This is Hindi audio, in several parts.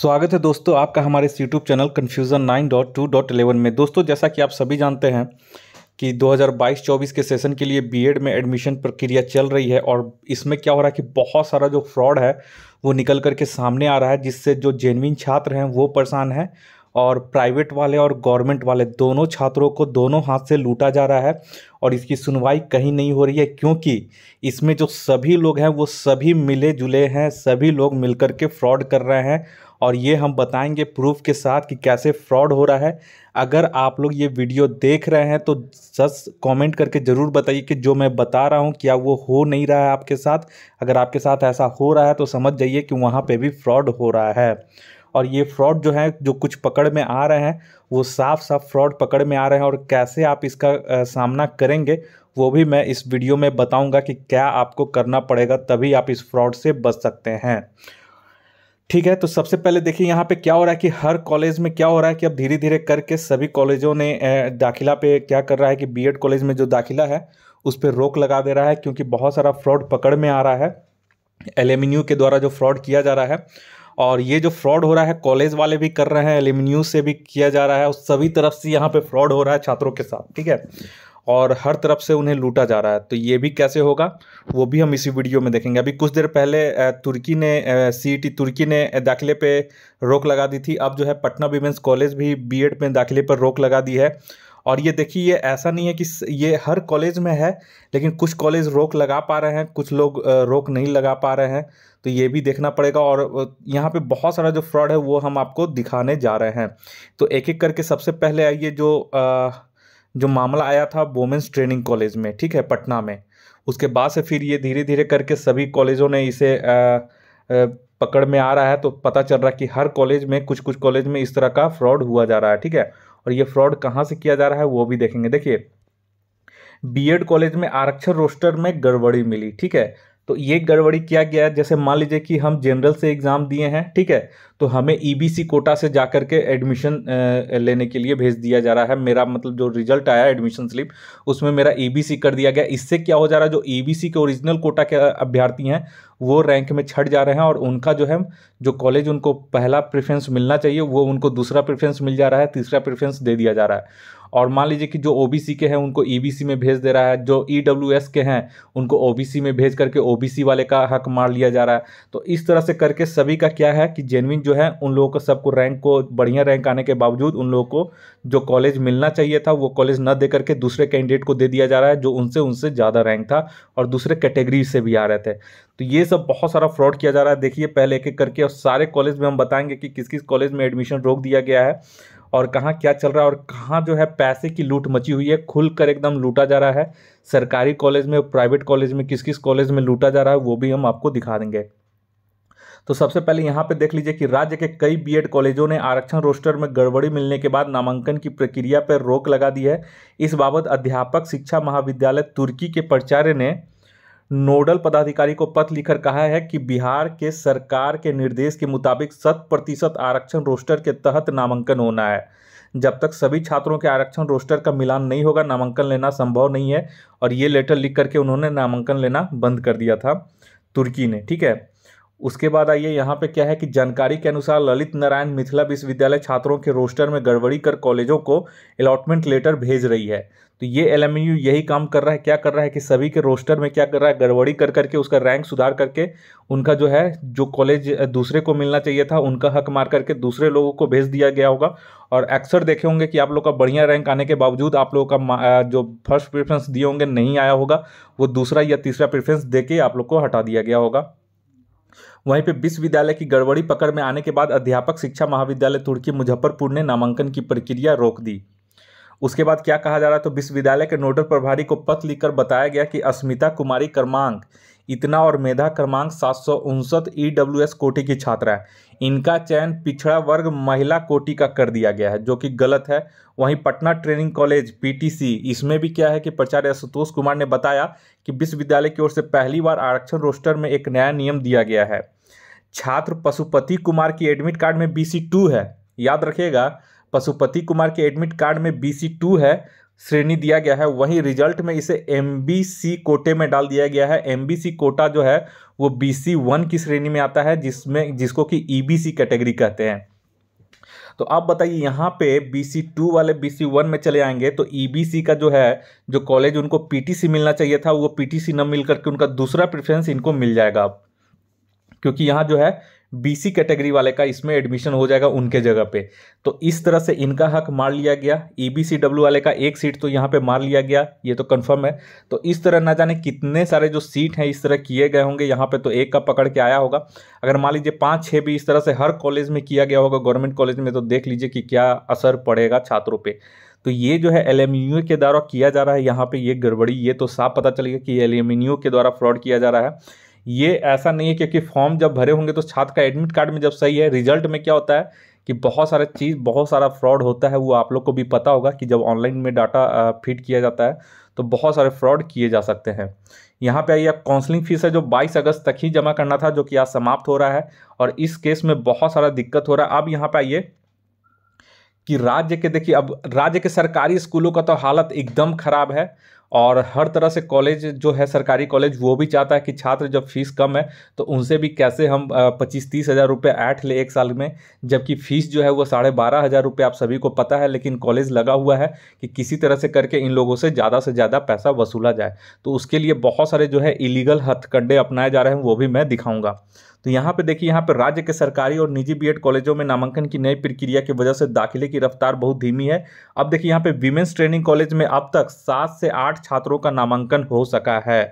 स्वागत है दोस्तों आपका हमारे इस YouTube channel confusion nine dot two dot eleven में दोस्तों जैसा कि आप सभी जानते हैं कि 2022-24 के सेशन के लिए बीएड में एडमिशन प्रक्रिया चल रही है और इसमें क्या हो रहा है कि बहुत सारा जो फ्रॉड है वो निकल करके सामने आ रहा है जिससे जो जेनविन छात्र हैं वो परेशान हैं और प्राइवेट वाले और गवर्नमेंट वाले दोनों छात्रों को दोनों हाथ से लूटा जा रहा है और इसकी सुनवाई कहीं नहीं हो रही है क्योंकि इसमें जो सभी लोग हैं वो सभी मिले जुले हैं सभी लोग मिलकर के फ्रॉड कर रहे हैं और ये हम बताएंगे प्रूफ के साथ कि कैसे फ्रॉड हो रहा है अगर आप लोग ये वीडियो देख रहे हैं तो सच कमेंट करके ज़रूर बताइए कि जो मैं बता रहा हूँ क्या वो हो नहीं रहा है आपके साथ अगर आपके साथ ऐसा हो रहा है तो समझ जाइए कि वहाँ पे भी फ्रॉड हो रहा है और ये फ्रॉड जो है जो कुछ पकड़ में आ रहे हैं वो साफ साफ फ्रॉड पकड़ में आ रहे हैं और कैसे आप इसका सामना करेंगे वो भी मैं इस वीडियो में बताऊंगा कि क्या आपको करना पड़ेगा तभी आप इस फ्रॉड से बच सकते हैं ठीक है तो सबसे पहले देखिए यहाँ पे क्या हो रहा है कि हर कॉलेज में क्या हो रहा है कि अब धीरे धीरे करके सभी कॉलेजों ने दाखिला पे क्या कर रहा है कि बीएड कॉलेज में जो दाखिला है उस पर रोक लगा दे रहा है क्योंकि बहुत सारा फ्रॉड पकड़ में आ रहा है एलेमिन्यू के द्वारा जो फ्रॉड किया जा रहा है और ये जो फ्रॉड हो रहा है कॉलेज वाले भी कर रहे हैं एलिमिन्यू से भी किया जा रहा है और सभी तरफ से यहाँ पे फ्रॉड हो रहा है छात्रों के साथ ठीक है और हर तरफ से उन्हें लूटा जा रहा है तो ये भी कैसे होगा वो भी हम इसी वीडियो में देखेंगे अभी कुछ देर पहले तुर्की ने सी e तुर्की ने दाखिले पे रोक लगा दी थी अब जो है पटना वीमेंस कॉलेज भी बीएड e में दाखिले पर रोक लगा दी है और ये देखिए ये ऐसा नहीं है कि ये हर कॉलेज में है लेकिन कुछ कॉलेज रोक लगा पा रहे हैं कुछ लोग रोक नहीं लगा पा रहे हैं तो ये भी देखना पड़ेगा और यहाँ पे बहुत सारा जो फ्रॉड है वो हम आपको दिखाने जा रहे हैं तो एक एक करके सबसे पहले आइए जो आ, जो मामला आया था वोमेंस ट्रेनिंग कॉलेज में ठीक है पटना में उसके बाद से फिर ये धीरे धीरे करके सभी कॉलेजों ने इसे आ, आ, पकड़ में आ रहा है तो पता चल रहा है कि हर कॉलेज में कुछ कुछ कॉलेज में इस तरह का फ्रॉड हुआ जा रहा है ठीक है और ये फ्रॉड कहाँ से किया जा रहा है वो भी देखेंगे देखिए बीएड कॉलेज में आरक्षण रोस्टर में गड़बड़ी मिली ठीक है तो ये गड़बड़ी क्या गया है जैसे मान लीजिए कि हम जनरल से एग्ज़ाम दिए हैं ठीक है तो हमें ईबीसी e कोटा से जा कर के एडमिशन लेने के लिए भेज दिया जा रहा है मेरा मतलब जो रिजल्ट आया एडमिशन स्लिप उसमें मेरा ईबीसी e कर दिया गया इससे क्या हो जा रहा है जो ईबीसी e के ओरिजिनल कोटा के अभ्यर्थी हैं वो रैंक में छट जा रहे हैं और उनका जो है जो कॉलेज उनको पहला प्रेफरेंस मिलना चाहिए वो उनको दूसरा प्रेफरेंस मिल जा रहा है तीसरा प्रेफरेंस दे दिया जा रहा है और मान लीजिए कि जो ओ के हैं उनको ई e में भेज दे रहा है जो ई e के हैं उनको ओ में भेज करके ओ वाले का हक मार लिया जा रहा है तो इस तरह से करके सभी का क्या है कि जेनविन जो है उन लोगों को सबको रैंक को बढ़िया रैंक आने के बावजूद उन लोगों को जो कॉलेज मिलना चाहिए था वो कॉलेज न दे करके दूसरे कैंडिडेट को दे दिया जा रहा है जो उनसे उनसे ज़्यादा रैंक था और दूसरे कैटेगरी से भी आ रहे थे तो ये सब बहुत सारा फ्रॉड किया जा रहा है देखिए पहले एक एक करके और सारे कॉलेज में हम बताएंगे कि किस किस कॉलेज में एडमिशन रोक दिया गया है और कहाँ क्या चल रहा है और कहाँ जो है पैसे की लूट मची हुई है खुलकर एकदम लूटा जा रहा है सरकारी कॉलेज में प्राइवेट कॉलेज में किस किस कॉलेज में लूटा जा रहा है वो भी हम आपको दिखा देंगे तो सबसे पहले यहाँ पे देख लीजिए कि राज्य के कई बीएड कॉलेजों ने आरक्षण रोस्टर में गड़बड़ी मिलने के बाद नामांकन की प्रक्रिया पर रोक लगा दी है इस बाबत अध्यापक शिक्षा महाविद्यालय तुर्की के प्राचार्य ने नोडल पदाधिकारी को पत्र लिखकर कहा है कि बिहार के सरकार के निर्देश के मुताबिक शत प्रतिशत आरक्षण रोस्टर के तहत नामांकन होना है जब तक सभी छात्रों के आरक्षण रोस्टर का मिलान नहीं होगा नामांकन लेना संभव नहीं है और ये लेटर लिख करके उन्होंने नामांकन लेना बंद कर दिया था तुर्की ने ठीक है उसके बाद आइए यहाँ पे क्या है कि जानकारी के अनुसार ललित नारायण मिथिला विश्वविद्यालय छात्रों के रोस्टर में गड़बड़ी कर कॉलेजों को अलॉटमेंट लेटर भेज रही है तो ये एल यही काम कर रहा है क्या कर रहा है कि सभी के रोस्टर में क्या कर रहा है गड़बड़ी कर करके उसका रैंक सुधार करके उनका जो है जो कॉलेज दूसरे को मिलना चाहिए था उनका हक मार करके दूसरे लोगों को भेज दिया गया होगा और अक्सर देखे होंगे कि आप लोग का बढ़िया रैंक आने के बावजूद आप लोगों का जो फर्स्ट प्रेफरेंस दिए होंगे नहीं आया होगा वो दूसरा या तीसरा प्रेफरेंस दे के आप लोग को हटा दिया गया होगा वहीं पे विश्वविद्यालय की गड़बड़ी पकड़ में आने के बाद अध्यापक शिक्षा महाविद्यालय तुर्की मुजफ्फरपुर ने नामांकन की प्रक्रिया रोक दी उसके बाद क्या कहा जा रहा है तो विश्वविद्यालय के नोडल प्रभारी को पत्र लिखकर बताया गया कि अस्मिता कुमारी क्रमांक इतना और मेधा क्रमांक सात सौ उनसठ ई डब्ल्यू एस कोटि की छात्रा है इनका चयन पिछड़ा वर्ग महिला कोटि का कर दिया गया है जो कि गलत है वहीं पटना ट्रेनिंग कॉलेज पीटीसी इसमें भी क्या है कि प्राचार्य आशुतोष कुमार ने बताया कि विश्वविद्यालय की ओर से पहली बार आरक्षण रोस्टर में एक नया नियम दिया गया है छात्र पशुपति कुमार की एडमिट कार्ड में बी सी टू है याद रखिएगा पशुपति कुमार के एडमिट कार्ड में बी सी टू है श्रेणी दिया गया है वहीं रिजल्ट में इसे एम बी सी कोटे में डाल दिया गया है एम बी सी कोटा जो है वो बी सी वन की श्रेणी में आता है जिसमें जिसको कि ई बी सी कैटेगरी कहते हैं तो आप बताइए यहाँ पे बी सी टू वाले बी सी वन में चले आएंगे तो ई बी सी का जो है जो कॉलेज उनको पी टी सी मिलना चाहिए था वो पी टी सी न मिल करके उनका दूसरा प्रेफरेंस इनको मिल जाएगा अब क्योंकि यहाँ जो है बीसी कैटेगरी वाले का इसमें एडमिशन हो जाएगा उनके जगह पे तो इस तरह से इनका हक मार लिया गया ईबीसीडब्ल्यू e वाले का एक सीट तो यहाँ पे मार लिया गया ये तो कंफर्म है तो इस तरह ना जाने कितने सारे जो सीट हैं इस तरह किए गए होंगे यहाँ पे तो एक का पकड़ के आया होगा अगर मान लीजिए पाँच छः भी इस तरह से हर कॉलेज में किया गया होगा गवर्नमेंट कॉलेज में तो देख लीजिए कि क्या असर पड़ेगा छात्रों पर तो ये जो है एल के द्वारा किया जा रहा है यहाँ पर ये गड़बड़ी ये तो साफ पता चलेगा कि एल के द्वारा फ्रॉड किया जा रहा है ये ऐसा नहीं है क्योंकि फॉर्म जब भरे होंगे तो छात्र का एडमिट कार्ड में जब सही है रिजल्ट में क्या होता है कि बहुत सारे चीज़ बहुत सारा फ्रॉड होता है वो आप लोग को भी पता होगा कि जब ऑनलाइन में डाटा फीड किया जाता है तो बहुत सारे फ्रॉड किए जा सकते हैं यहाँ पे आइए काउंसलिंग फीस है जो 22 अगस्त तक ही जमा करना था जो कि आज समाप्त हो रहा है और इस केस में बहुत सारा दिक्कत हो रहा है अब यहाँ पे आइए कि राज्य के देखिए अब राज्य के सरकारी स्कूलों का तो हालत एकदम खराब है और हर तरह से कॉलेज जो है सरकारी कॉलेज वो भी चाहता है कि छात्र जब फीस कम है तो उनसे भी कैसे हम पच्चीस तीस हज़ार रुपये ऐठ ले एक साल में जबकि फ़ीस जो है वो साढ़े बारह हज़ार रुपये आप सभी को पता है लेकिन कॉलेज लगा हुआ है कि किसी तरह से करके इन लोगों से ज़्यादा से ज़्यादा पैसा वसूला जाए तो उसके लिए बहुत सारे जो है इलीगल हथकंडे अपनाए जा रहे हैं वो भी मैं दिखाऊँगा तो यहाँ पे देखिए यहाँ पे राज्य के सरकारी और निजी बीएड कॉलेजों में नामांकन की नई प्रक्रिया की वजह से दाखिले की रफ्तार बहुत धीमी है अब देखिए यहाँ पे वीमेंस ट्रेनिंग कॉलेज में अब तक सात से आठ आठ छात्रों का नामांकन हो सका है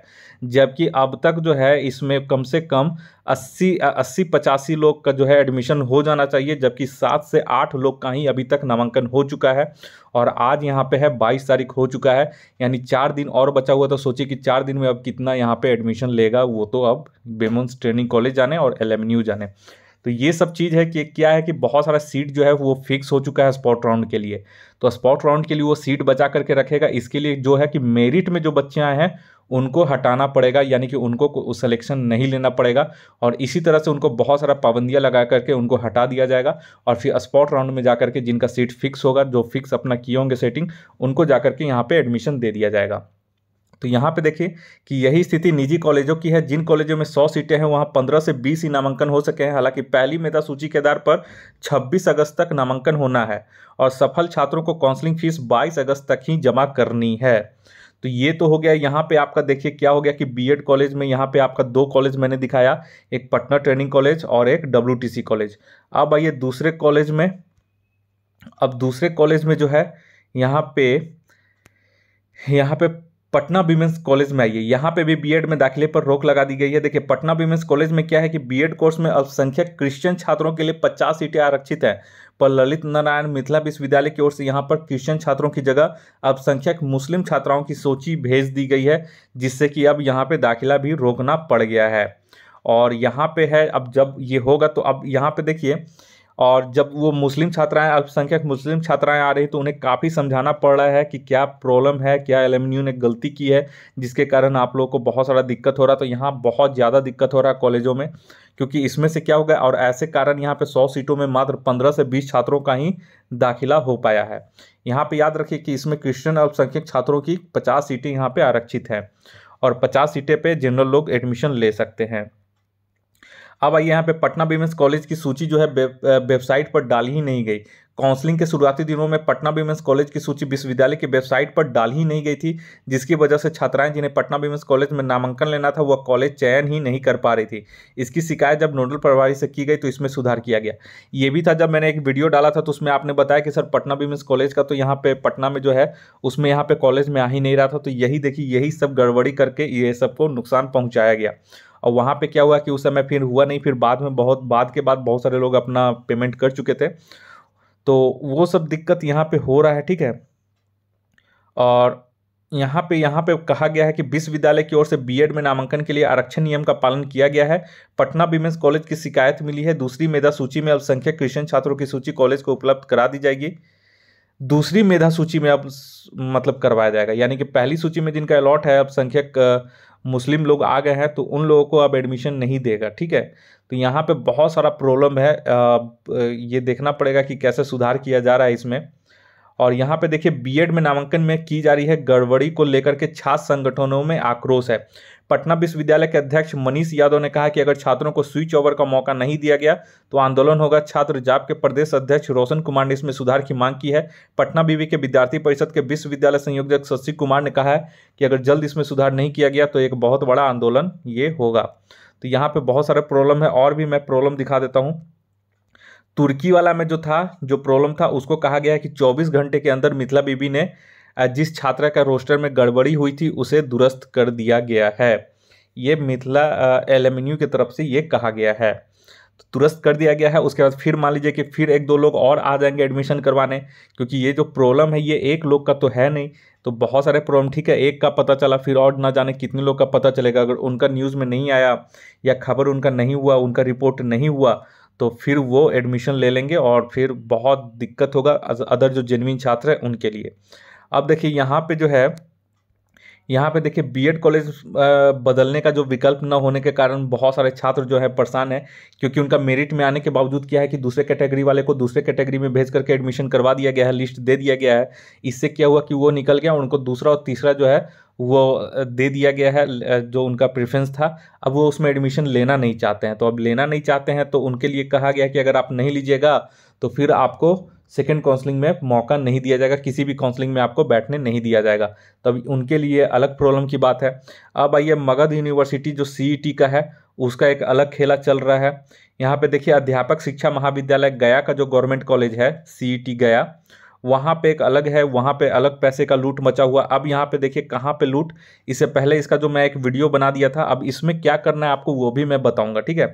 जबकि अब तक जो है इसमें कम से कम अस्सी अस्सी पचासी लोग का जो है एडमिशन हो जाना चाहिए जबकि सात से आठ लोग का ही अभी तक नामांकन हो चुका है और आज यहाँ पे है बाईस तारीख हो चुका है यानी चार दिन और बचा हुआ तो सोचिए कि चार दिन में अब कितना यहाँ पे एडमिशन लेगा वो तो अब बेमोन्स ट्रेनिंग कॉलेज जाने और एल जाने तो ये सब चीज़ है कि क्या है कि बहुत सारा सीट जो है वो फिक्स हो चुका है स्पॉट राउंड के लिए तो स्पॉट राउंड के लिए वो सीट बचा करके रखेगा इसके लिए जो है कि मेरिट में जो बच्चे आए हैं उनको हटाना पड़ेगा यानी कि उनको सिलेक्शन नहीं लेना पड़ेगा और इसी तरह से उनको बहुत सारा पाबंदियाँ लगा करके उनको हटा दिया जाएगा और फिर स्पॉट राउंड में जा करके जिनका सीट फिक्स होगा जो फिक्स अपना किए होंगे सेटिंग उनको जा करके यहाँ पर एडमिशन दे दिया जाएगा तो यहाँ पे देखिए कि यही स्थिति निजी कॉलेजों की है जिन कॉलेजों में 100 सीटें हैं वहाँ 15 से 20 ही नामांकन हो सके हैं हालांकि पहली मेधा सूची के आधार पर 26 अगस्त तक नामांकन होना है और सफल छात्रों को काउंसलिंग फीस 22 अगस्त तक ही जमा करनी है तो ये तो हो गया यहाँ पे आपका देखिए क्या हो गया कि बीएड कॉलेज में यहाँ पे आपका दो कॉलेज मैंने दिखाया एक पटना ट्रेनिंग कॉलेज और एक डब्ल्यूटीसी कॉलेज अब आइए दूसरे कॉलेज में अब दूसरे कॉलेज में जो है यहाँ पे यहाँ पे पटना वीमेंस कॉलेज में आई है यहाँ पे भी बीएड में दाखिले पर रोक लगा दी गई है देखिए पटना वीमेंस कॉलेज में क्या है कि बीएड कोर्स में अल्पसंख्यक क्रिश्चियन छात्रों के लिए 50 सीटें आरक्षित हैं पर ललित नारायण मिथिला विश्वविद्यालय की ओर से यहाँ पर क्रिश्चियन छात्रों की जगह अल्पसंख्यक मुस्लिम छात्राओं की सूची भेज दी गई है जिससे कि अब यहाँ पर दाखिला भी रोकना पड़ गया है और यहाँ पर है अब जब ये होगा तो अब यहाँ पर देखिए और जब वो मुस्लिम छात्राएं अल्पसंख्यक मुस्लिम छात्राएं आ रही तो उन्हें काफ़ी समझाना पड़ रहा है कि क्या प्रॉब्लम है क्या एलएमयू ने गलती की है जिसके कारण आप लोगों को बहुत सारा दिक्कत हो रहा है तो यहाँ बहुत ज़्यादा दिक्कत हो रहा है कॉलेजों में क्योंकि इसमें से क्या हो गया और ऐसे कारण यहाँ पे सौ सीटों में मात्र पंद्रह से बीस छात्रों का ही दाखिला हो पाया है यहाँ पे याद रखिए कि इसमें क्रिश्चियन अल्पसंख्यक छात्रों की पचास सीटें यहाँ पे आरक्षित हैं और पचास सीटें पे जनरल लोग एडमिशन ले सकते हैं अब आइए यहाँ पे पटना वीमेंस कॉलेज की सूची जो है वेबसाइट पर डाल ही नहीं गई काउंसलिंग के शुरुआती दिनों में पटना वीमेंस कॉलेज की सूची विश्वविद्यालय की वेबसाइट पर डाल ही नहीं गई थी जिसकी वजह से छात्राएं जिन्हें पटना वीमेंस कॉलेज में नामांकन लेना था वह कॉलेज चयन ही नहीं कर पा रही थी इसकी शिकायत जब नोडल प्रभारी से की गई तो इसमें सुधार किया गया ये भी था जब मैंने एक वीडियो डाला था तो उसमें आपने बताया कि सर पटना वीमेंस कॉलेज का तो यहाँ पर पटना में जो है उसमें यहाँ पर कॉलेज में आ ही नहीं रहा था तो यही देखिए यही सब गड़बड़ी करके ये सबको नुकसान पहुँचाया गया और वहाँ पे क्या हुआ कि उस समय फिर हुआ नहीं फिर बाद में बहुत बाद के बाद बहुत सारे लोग अपना पेमेंट कर चुके थे तो वो सब दिक्कत यहाँ पे हो रहा है ठीक है और यहाँ पे यहाँ पे कहा गया है कि विश्वविद्यालय की ओर से बीएड में नामांकन के लिए आरक्षण नियम का पालन किया गया है पटना विमेंस कॉलेज की शिकायत मिली है दूसरी मेधा सूची में अल्पसंख्यक क्रिश्चियन छात्रों की सूची कॉलेज को उपलब्ध करा दी जाएगी दूसरी मेधा सूची में अब मतलब करवाया जाएगा यानी कि पहली सूची में जिनका अलॉट है अब संख्यक मुस्लिम लोग आ गए हैं तो उन लोगों को अब एडमिशन नहीं देगा ठीक है तो यहाँ पे बहुत सारा प्रॉब्लम है ये देखना पड़ेगा कि कैसे सुधार किया जा रहा है इसमें और यहाँ पे देखिए बीएड में नामांकन में की जा रही है गड़बड़ी को लेकर के छात्र संगठनों में आक्रोश है पटना विश्वविद्यालय के अध्यक्ष मनीष यादव ने कहा कि अगर छात्रों को स्विच ओवर का मौका नहीं दिया गया तो आंदोलन होगा छात्र जाप के प्रदेश अध्यक्ष रोशन कुमार ने इसमें सुधार की मांग की है पटना बीवी के विद्यार्थी परिषद के विश्वविद्यालय संयोजक शशि कुमार ने कहा है कि अगर जल्द इसमें सुधार नहीं किया गया तो एक बहुत बड़ा आंदोलन ये होगा तो यहाँ पर बहुत सारे प्रॉब्लम है और भी मैं प्रॉब्लम दिखा देता हूँ तुर्की वाला में जो था जो प्रॉब्लम था उसको कहा गया है कि 24 घंटे के अंदर मिथिला बीबी ने जिस छात्रा का रोस्टर में गड़बड़ी हुई थी उसे दुरुस्त कर दिया गया है ये मिथिला एलुमिनियू की तरफ से ये कहा गया है तो दुरुस्त कर दिया गया है उसके बाद फिर मान लीजिए कि फिर एक दो लोग और आ जाएंगे एडमिशन करवाने क्योंकि ये जो प्रॉब्लम है ये एक लोग का तो है नहीं तो बहुत सारे प्रॉब्लम ठीक है एक का पता चला फिर और ना जाने कितने लोग का पता चलेगा अगर उनका न्यूज़ में नहीं आया या खबर उनका नहीं हुआ उनका रिपोर्ट नहीं हुआ तो फिर वो एडमिशन ले लेंगे और फिर बहुत दिक्कत होगा अदर जो जेनविन छात्र हैं उनके लिए अब देखिए यहाँ पे जो है यहाँ पे देखिए बीएड कॉलेज बदलने का जो विकल्प न होने के कारण बहुत सारे छात्र जो है परेशान है क्योंकि उनका मेरिट में आने के बावजूद क्या है कि दूसरे कैटेगरी वाले को दूसरे कैटेगरी में भेज करके एडमिशन करवा दिया गया है लिस्ट दे दिया गया है इससे क्या हुआ कि वो निकल गया उनको दूसरा और तीसरा जो है वो दे दिया गया है जो उनका प्रेफरेंस था अब वो उसमें एडमिशन लेना नहीं चाहते हैं तो अब लेना नहीं चाहते हैं तो उनके लिए कहा गया कि अगर आप नहीं लीजिएगा तो फिर आपको सेकेंड काउंसलिंग में मौका नहीं दिया जाएगा किसी भी काउंसलिंग में आपको बैठने नहीं दिया जाएगा तब उनके लिए अलग प्रॉब्लम की बात है अब आइए मगध यूनिवर्सिटी जो सी e का है उसका एक अलग खेला चल रहा है यहाँ पे देखिए अध्यापक शिक्षा महाविद्यालय गया का जो गवर्नमेंट कॉलेज है सी e गया वहाँ पे एक अलग है वहाँ पे अलग पैसे का लूट मचा हुआ अब यहाँ पे देखिए कहाँ पे लूट इससे पहले इसका जो मैं एक वीडियो बना दिया था अब इसमें क्या करना है आपको वो भी मैं बताऊँगा ठीक है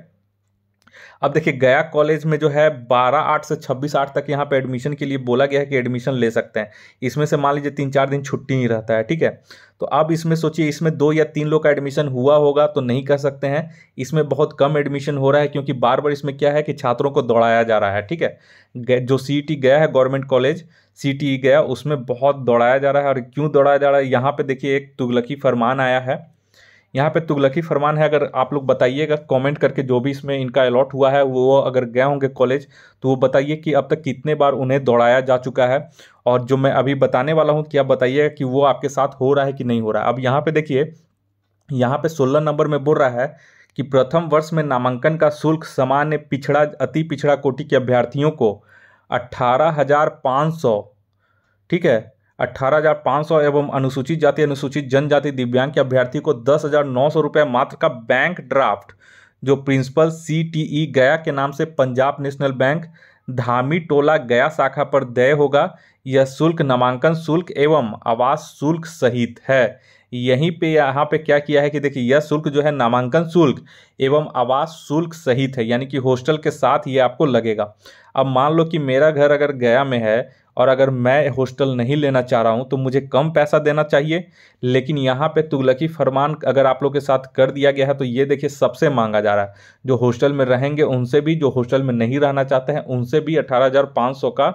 अब देखिए गया कॉलेज में जो है बारह आठ से छब्बीस आठ तक यहाँ पे एडमिशन के लिए बोला गया है कि एडमिशन ले सकते हैं इसमें से मान लीजिए तीन चार दिन छुट्टी नहीं रहता है ठीक है तो अब इसमें सोचिए इसमें दो या तीन लोग का एडमिशन हुआ होगा तो नहीं कर सकते हैं इसमें बहुत कम एडमिशन हो रहा है क्योंकि बार बार इसमें क्या है कि छात्रों को दौड़ाया जा रहा है ठीक है जो सी e गया है गवर्नमेंट कॉलेज सी e गया उसमें बहुत दौड़ाया जा रहा है और क्यों दौड़ाया जा रहा है यहाँ पर देखिए एक तुगलकी फरमान आया है यहाँ पे तुगलकी फरमान है अगर आप लोग बताइएगा कमेंट करके जो भी इसमें इनका अलॉट हुआ है वो अगर गए होंगे कॉलेज तो वो बताइए कि अब तक कितने बार उन्हें दौड़ाया जा चुका है और जो मैं अभी बताने वाला हूँ कि आप बताइएगा कि वो आपके साथ हो रहा है कि नहीं हो रहा है अब यहाँ पर देखिए यहाँ पर सोलह नंबर में बोल रहा है कि प्रथम वर्ष में नामांकन का शुल्क सामान्य पिछड़ा अति पिछड़ा कोटि के अभ्यर्थियों को अट्ठारह हजार पाँच सौ ठीक है 18,500 एवं अनुसूचित जाति अनुसूचित जनजाति दिव्यांग के अभ्यर्थी को दस हज़ार नौ सौ रुपये मात्र का बैंक ड्राफ्ट जो principal C T E Gaya के नाम से पंजाब नेशनल बैंक धामी टोला गया शाखा पर दय होगा यह शुल्क नामांकन शुल्क एवं आवास शुल्क सहित है यहीं पे यहाँ पे क्या किया है कि देखिए यह शुल्क जो है नामांकन शुल्क एवं आवास शुल्क सहित है यानी कि हॉस्टल के साथ ये आपको लगेगा अब मान लो कि मेरा घर अगर गया में है और अगर मैं हॉस्टल नहीं लेना चाह रहा हूँ तो मुझे कम पैसा देना चाहिए लेकिन यहाँ पे तुगलकी फरमान अगर आप लोग के साथ कर दिया गया है तो ये देखिए सबसे मांगा जा रहा है जो हॉस्टल में रहेंगे उनसे भी जो हॉस्टल में नहीं रहना चाहते हैं उनसे भी अठारह का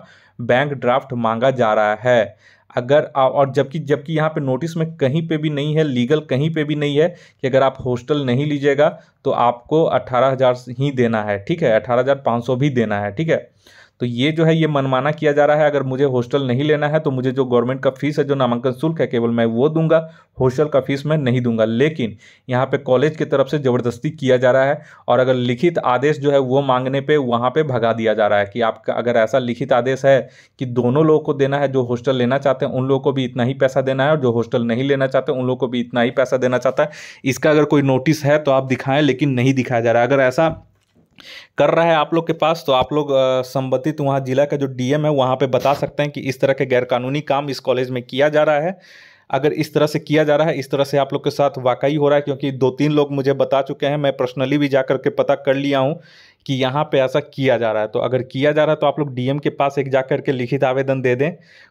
बैंक ड्राफ्ट मांगा जा रहा है अगर और जबकि जबकि यहाँ पे नोटिस में कहीं पे भी नहीं है लीगल कहीं पे भी नहीं है कि अगर आप हॉस्टल नहीं लीजिएगा तो आपको अट्ठारह हज़ार ही देना है ठीक है अट्ठारह हज़ार पाँच सौ भी देना है ठीक है तो ये जो है ये मनमाना किया जा रहा है अगर मुझे हॉस्टल नहीं लेना है तो मुझे जो गवर्नमेंट का फीस है जो नामांकन शुल्क है केवल मैं वो दूंगा हॉस्टल का फीस मैं नहीं दूंगा लेकिन यहाँ पे कॉलेज की तरफ से ज़बरदस्ती किया जा रहा है और अगर लिखित आदेश जो है वो मांगने पर वहाँ पर भगा दिया जा रहा है कि आपका अगर ऐसा लिखित आदेश है कि दोनों लोगों को देना है जो हॉस्टल लेना चाहते हैं उन लोगों को भी इतना ही पैसा देना है और जो हॉस्टल नहीं लेना चाहते उन लोगों को भी इतना ही पैसा देना चाहता है इसका अगर कोई नोटिस है तो आप दिखाएं लेकिन नहीं दिखाया जा रहा है अगर ऐसा कर रहा है आप लोग के पास तो आप लोग संबंधित वहाँ जिला का जो डीएम है वहाँ पे बता सकते हैं कि इस तरह के गैरकानूनी काम इस कॉलेज में किया जा रहा है अगर इस तरह से किया जा रहा है इस तरह से आप लोग के साथ वाकई हो रहा है क्योंकि दो तीन लोग मुझे बता चुके हैं मैं पर्सनली भी जा के पता कर लिया हूँ कि यहाँ पे ऐसा किया जा रहा है तो अगर किया जा रहा है तो आप लोग डीएम के पास एक जा के लिखित आवेदन दे दें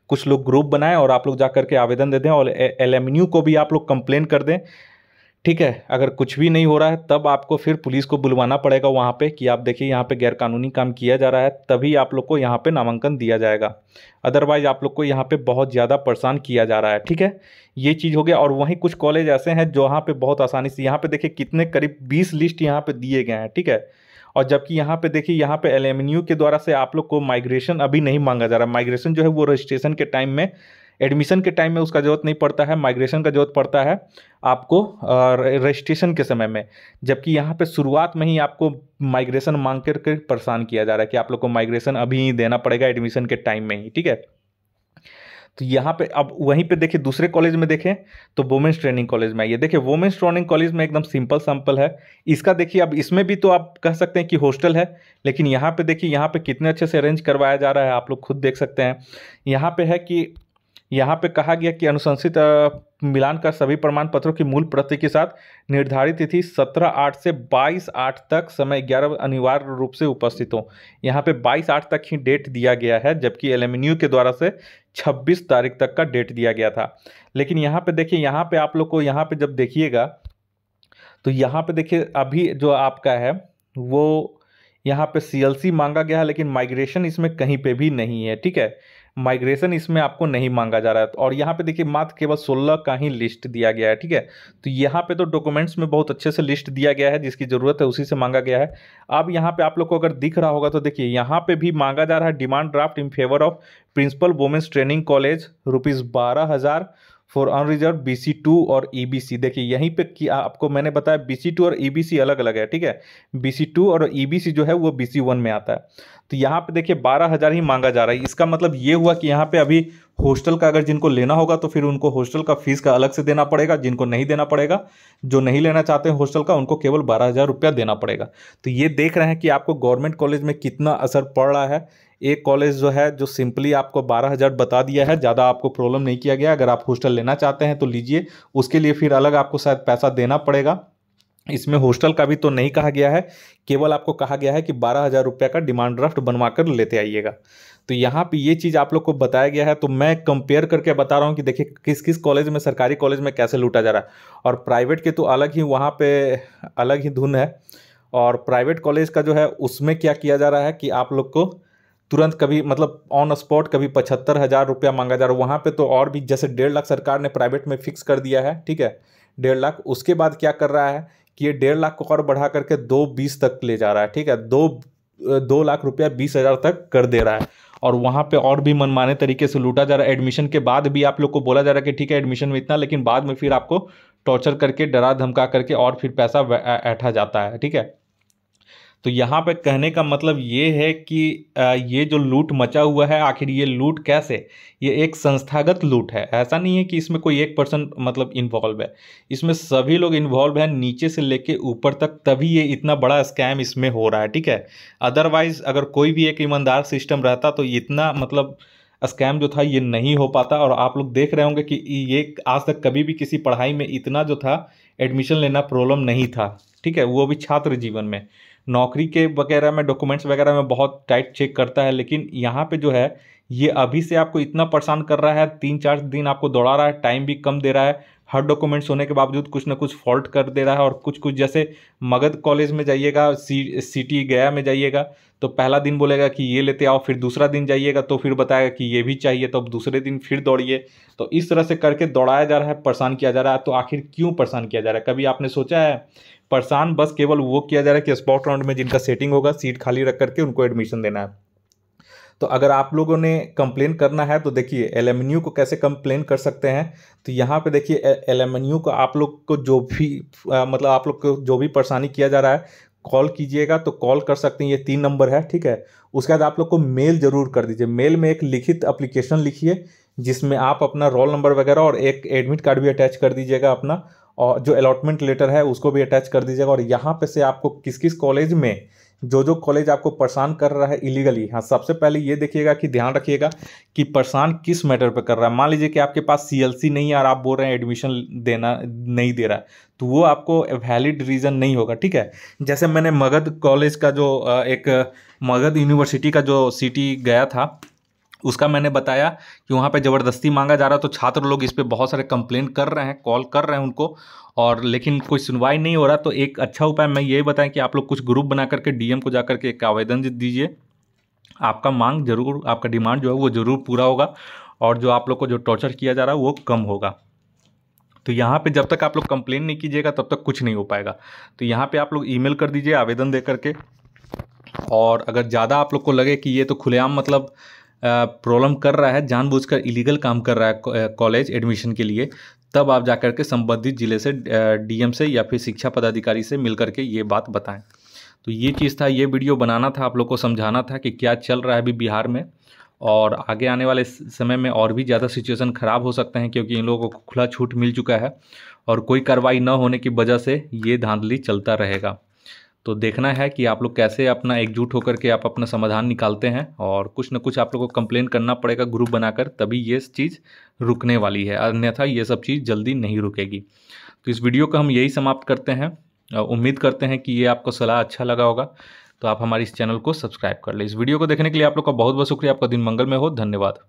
कुछ लोग ग्रुप बनाएं और आप लोग जा के आवेदन दे दें और एल को भी आप लोग कंप्लेन कर दें ठीक है अगर कुछ भी नहीं हो रहा है तब आपको फिर पुलिस को बुलवाना पड़ेगा वहाँ पे कि आप देखिए यहाँ पे गैरकानूनी काम किया जा रहा है तभी आप लोग को यहाँ पे नामांकन दिया जाएगा अदरवाइज आप लोग को यहाँ पे बहुत ज़्यादा परेशान किया जा रहा है ठीक है ये चीज़ हो गया और वहीं कुछ कॉलेज ऐसे हैं जो यहाँ पर बहुत आसानी से यहाँ पर देखिए कितने करीब बीस लिस्ट यहाँ पर दिए गए हैं ठीक है और जबकि यहाँ पे देखिए यहाँ पे एल के द्वारा से आप लोग को माइग्रेशन अभी नहीं मांगा जा रहा माइग्रेशन जो है वो रजिस्ट्रेशन के टाइम में एडमिशन के टाइम में उसका ज़रूरत नहीं पड़ता है माइग्रेशन का ज़रूरत पड़ता है आपको रजिस्ट्रेशन के समय में जबकि यहाँ पे शुरुआत में ही आपको माइग्रेशन मांग करके परेशान किया जा रहा है कि आप लोग को माइग्रेशन अभी ही देना पड़ेगा एडमिशन के टाइम में ही ठीक है तो यहाँ पे अब वहीं पे देखिए दूसरे कॉलेज में देखें तो वोमेंस ट्रेनिंग कॉलेज में आइए देखिए वोमेंस ट्रेनिंग कॉलेज में एकदम सिंपल सैम्पल है इसका देखिए अब इसमें भी तो आप कह सकते हैं कि हॉस्टल है लेकिन यहाँ पे देखिए यहाँ पे कितने अच्छे से अरेंज करवाया जा रहा है आप लोग खुद देख सकते हैं यहाँ पे है कि यहाँ पे कहा गया कि अनुशंसित मिलान का सभी प्रमाण पत्रों की मूल प्रति के साथ निर्धारित तिथि 17 आठ से 22 आठ तक समय 11 अनिवार्य रूप से उपस्थित हो यहाँ पे 22 आठ तक ही डेट दिया गया है जबकि एलएमयू के द्वारा से 26 तारीख तक का डेट दिया गया था लेकिन यहाँ पे देखिए यहाँ पे आप लोग को यहाँ पे जब देखिएगा तो यहाँ पे देखिए अभी जो आपका है वो यहाँ पे सी मांगा गया है लेकिन माइग्रेशन इसमें कहीं पे भी नहीं है ठीक है माइग्रेशन इसमें आपको नहीं मांगा जा रहा है और यहाँ पे देखिए मात्र केवल सोलह का ही लिस्ट दिया गया है ठीक है तो यहाँ पे तो डॉक्यूमेंट्स में बहुत अच्छे से लिस्ट दिया गया है जिसकी ज़रूरत है उसी से मांगा गया है अब यहाँ पे आप लोग को अगर दिख रहा होगा तो देखिए यहाँ पे भी मांगा जा रहा है demand draft in favour of principal women's training college rupees बारह हज़ार for unreserved B C two और ई बी सी देखिए यहीं पे कि आपको मैंने बताया बी सी टू और ई e बी सी अलग अलग है ठीक है बी सी टू और ई बी सी जो है वो बी सी वन में आता है तो यहाँ पे देखिए बारह हज़ार ही मांगा जा रहा है इसका मतलब ये हुआ कि यहाँ पे अभी हॉस्टल का अगर जिनको लेना होगा तो फिर उनको हॉस्टल का फीस का अलग से देना पड़ेगा जिनको नहीं देना पड़ेगा जो नहीं लेना चाहते हैं हॉस्टल का उनको केवल बारह हज़ार रुपया देना पड़ेगा तो ये देख रहे हैं कि आपको गवर्नमेंट कॉलेज में कितना असर पड़ रहा है एक कॉलेज जो है जो सिंपली आपको बारह हज़ार बता दिया है ज़्यादा आपको प्रॉब्लम नहीं किया गया अगर आप हॉस्टल लेना चाहते हैं तो लीजिए उसके लिए फिर अलग आपको शायद पैसा देना पड़ेगा इसमें हॉस्टल का भी तो नहीं कहा गया है केवल आपको कहा गया है कि बारह हज़ार रुपये का डिमांड ड्राफ्ट बनवा कर लेते आइएगा तो यहाँ पे ये चीज़ आप लोग को बताया गया है तो मैं कंपेयर करके बता रहा हूँ कि देखिए किस किस कॉलेज में सरकारी कॉलेज में कैसे लूटा जा रहा है और प्राइवेट के तो अलग ही वहाँ पे अलग ही धुन है और प्राइवेट कॉलेज का जो है उसमें क्या किया जा रहा है कि आप लोग को तुरंत कभी मतलब ऑन स्पॉट कभी पचहत्तर हज़ार रुपया मांगा जा रहा है वहाँ पे तो और भी जैसे डेढ़ लाख सरकार ने प्राइवेट में फिक्स कर दिया है ठीक है डेढ़ लाख उसके बाद क्या कर रहा है कि ये डेढ़ लाख को और बढ़ा करके दो बीस तक ले जा रहा है ठीक है दो दो लाख रुपया बीस हज़ार तक कर दे रहा है और वहाँ पे और भी मनमाने तरीके से लूटा जा रहा है एडमिशन के बाद भी आप लोग को बोला जा रहा है कि ठीक है एडमिशन में इतना लेकिन बाद में फिर आपको टॉर्चर करके डरा धमका करके और फिर पैसा ऐठा जाता है ठीक है तो यहाँ पे कहने का मतलब ये है कि ये जो लूट मचा हुआ है आखिर ये लूट कैसे ये एक संस्थागत लूट है ऐसा नहीं है कि इसमें कोई एक पर्सन मतलब इन्वॉल्व है इसमें सभी लोग इन्वॉल्व हैं नीचे से लेके ऊपर तक तभी ये इतना बड़ा स्कैम इसमें हो रहा है ठीक है अदरवाइज़ अगर कोई भी एक ईमानदार सिस्टम रहता तो इतना मतलब स्कैम जो था ये नहीं हो पाता और आप लोग देख रहे होंगे कि ये आज तक कभी भी किसी पढ़ाई में इतना जो था एडमिशन लेना प्रॉब्लम नहीं था ठीक है वो भी छात्र जीवन में नौकरी के वगैरह में डॉक्यूमेंट्स वगैरह में बहुत टाइट चेक करता है लेकिन यहाँ पे जो है ये अभी से आपको इतना परेशान कर रहा है तीन चार दिन आपको दौड़ा रहा है टाइम भी कम दे रहा है हर डॉक्यूमेंट्स होने के बावजूद कुछ ना कुछ फॉल्ट कर दे रहा है और कुछ कुछ जैसे मगध कॉलेज में जाइएगा सी सिटी गया में जाइएगा तो पहला दिन बोलेगा कि ये लेते आओ फिर दूसरा दिन जाइएगा तो फिर बताएगा कि ये भी चाहिए तो अब दूसरे दिन फिर दौड़िए तो इस तरह से करके दौड़ाया जा रहा है परेशान किया जा रहा है तो आखिर क्यों परेशान किया जा रहा है कभी आपने सोचा है परेशान बस केवल वो किया जा रहा है कि स्पॉट राउंड में जिनका सेटिंग होगा सीट खाली रख करके उनको एडमिशन देना है तो अगर आप लोगों ने कंप्लेन करना है तो देखिए एलेमन्यू को कैसे कंप्लेन कर सकते हैं तो यहाँ पे देखिए एलेमन्यू को आप लोग को जो भी आ, मतलब आप लोग को जो भी परेशानी किया जा रहा है कॉल कीजिएगा तो कॉल कर सकते हैं ये तीन नंबर है ठीक है उसके बाद आप लोग को मेल जरूर कर दीजिए मेल में एक लिखित अप्लीकेशन लिखिए जिसमें आप अपना रोल नंबर वगैरह और एक एडमिट कार्ड भी अटैच कर दीजिएगा अपना और जो अलॉटमेंट लेटर है उसको भी अटैच कर दीजिएगा और यहाँ पे से आपको किस किस कॉलेज में जो जो कॉलेज आपको परेशान कर रहा है इलीगली हाँ सबसे पहले ये देखिएगा कि ध्यान रखिएगा कि परेशान किस मैटर पर कर रहा है मान लीजिए कि आपके पास सीएलसी नहीं है और आप बोल रहे हैं एडमिशन देना नहीं दे रहा है तो वो आपको वैलिड रीज़न नहीं होगा ठीक है जैसे मैंने मगध कॉलेज का जो एक मगध यूनिवर्सिटी का जो सिटी गया था उसका मैंने बताया कि वहाँ पे ज़बरदस्ती मांगा जा रहा तो छात्र लोग इस पर बहुत सारे कंप्लेन कर रहे हैं कॉल कर रहे हैं उनको और लेकिन कोई सुनवाई नहीं हो रहा तो एक अच्छा उपाय मैं यही बताएं कि आप लोग कुछ ग्रुप बना करके डी को जा करके एक आवेदन दीजिए आपका मांग जरूर आपका डिमांड जो है वो ज़रूर पूरा होगा और जो आप लोग को जो टॉर्चर किया जा रहा है वो कम होगा तो यहाँ पे जब तक आप लोग कंप्लेन नहीं कीजिएगा तब तक कुछ नहीं हो पाएगा तो यहाँ पे आप लोग ईमेल कर दीजिए आवेदन दे करके और अगर ज़्यादा आप लोग को लगे कि ये तो खुलेआम मतलब प्रॉब्लम कर रहा है जानबूझकर इलीगल काम कर रहा है कॉलेज एडमिशन के लिए तब आप जा के संबंधित जिले से डीएम से या फिर शिक्षा पदाधिकारी से मिल करके ये बात बताएं तो ये चीज़ था ये वीडियो बनाना था आप लोग को समझाना था कि क्या चल रहा है अभी बिहार में और आगे आने वाले समय में और भी ज़्यादा सिचुएशन ख़राब हो सकते हैं क्योंकि इन लोगों को खुला छूट मिल चुका है और कोई कार्रवाई न होने की वजह से ये धांधली चलता रहेगा तो देखना है कि आप लोग कैसे अपना एकजुट होकर के आप अपना समाधान निकालते हैं और कुछ ना कुछ आप लोग को कंप्लेन करना पड़ेगा ग्रुप बनाकर तभी ये चीज़ रुकने वाली है अन्यथा ये सब चीज़ जल्दी नहीं रुकेगी तो इस वीडियो को हम यही समाप्त करते हैं उम्मीद करते हैं कि ये आपको सलाह अच्छा लगा होगा तो आप हमारे इस चैनल को सब्सक्राइब कर लें इस वीडियो को देखने के लिए आप लोग का बहुत बहुत शुक्रिया आपका दिन मंगल में हो धन्यवाद